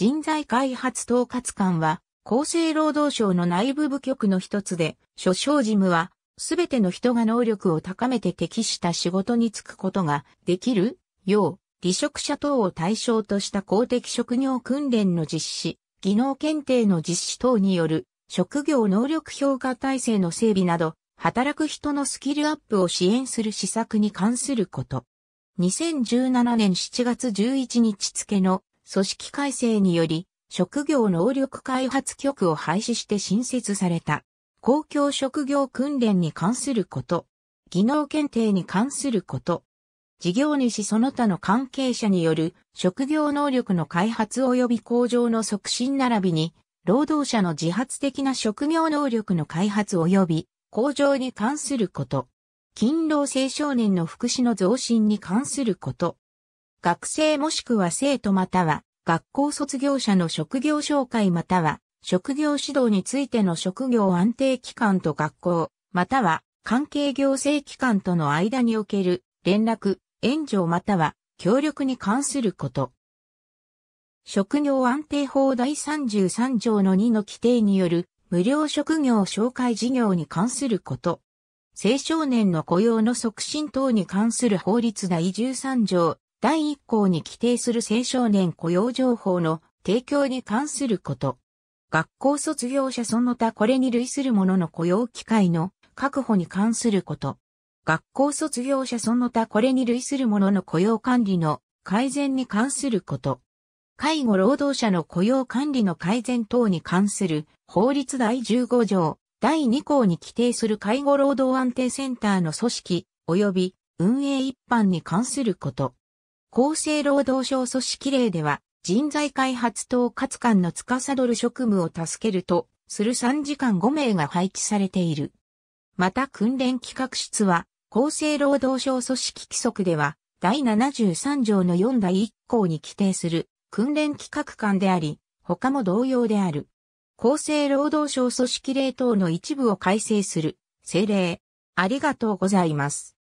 人材開発統括官は、厚生労働省の内部部局の一つで、所掌事務は、すべての人が能力を高めて適した仕事に就くことができるよう、離職者等を対象とした公的職業訓練の実施、技能検定の実施等による職業能力評価体制の整備など、働く人のスキルアップを支援する施策に関すること。2017年7月11日付の組織改正により、職業能力開発局を廃止して新設された。公共職業訓練に関すること。技能検定に関すること。事業主その他の関係者による職業能力の開発及び向上の促進並びに、労働者の自発的な職業能力の開発及び向上に関すること。勤労青少年の福祉の増進に関すること。学生もしくは生徒または学校卒業者の職業紹介または、職業指導についての職業安定機関と学校、または関係行政機関との間における連絡、援助または協力に関すること。職業安定法第33条の2の規定による無料職業紹介事業に関すること。青少年の雇用の促進等に関する法律第13条第1項に規定する青少年雇用情報の提供に関すること。学校卒業者その他これに類する者の雇用機会の確保に関すること。学校卒業者その他これに類する者の雇用管理の改善に関すること。介護労働者の雇用管理の改善等に関する法律第15条第2項に規定する介護労働安定センターの組織及び運営一般に関すること。厚生労働省組織令では、人材開発統括官の司る職務を助けると、する3時間5名が配置されている。また訓練企画室は、厚生労働省組織規則では、第73条の4第1項に規定する訓練企画官であり、他も同様である。厚生労働省組織令等の一部を改正する、政令。ありがとうございます。